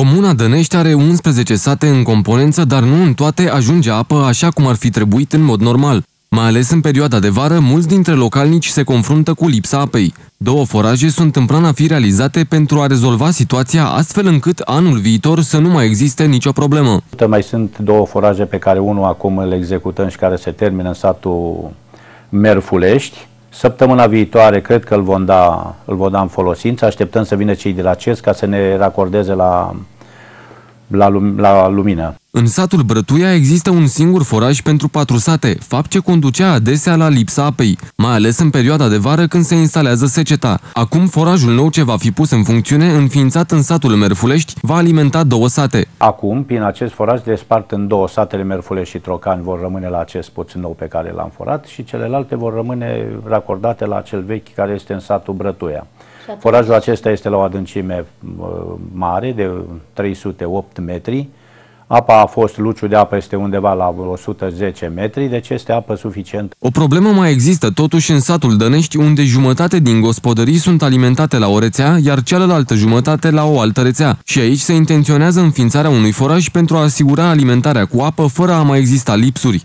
Comuna Dănești are 11 sate în componență, dar nu în toate ajunge apă așa cum ar fi trebuit în mod normal. Mai ales în perioada de vară, mulți dintre localnici se confruntă cu lipsa apei. Două foraje sunt în plan a fi realizate pentru a rezolva situația astfel încât anul viitor să nu mai existe nicio problemă. Mai sunt două foraje pe care unul acum îl executăm și care se termină în satul Merfulești, Săptămâna viitoare cred că îl vom da, îl vom da în folosință. Așteptăm să vină cei de la CES ca să ne racordeze la la, lum- la lumină. În satul Brătuia există un singur foraj pentru patru sate, fapt ce conducea adesea la lipsa apei, mai ales în perioada de vară când se instalează seceta. Acum forajul nou ce va fi pus în funcțiune, înființat în satul Merfulești, va alimenta două sate. Acum, prin acest foraj, despart în două satele Merfulești și Trocani vor rămâne la acest puț nou pe care l-am forat și celelalte vor rămâne racordate la cel vechi care este în satul Brătuia. Forajul acesta este la o adâncime uh, mare de 308 metri. Apa a fost, luciu de apă este undeva la 110 metri, deci este apă suficientă. O problemă mai există totuși în satul Dănești, unde jumătate din gospodării sunt alimentate la o rețea, iar cealaltă jumătate la o altă rețea. Și aici se intenționează înființarea unui foraj pentru a asigura alimentarea cu apă fără a mai exista lipsuri.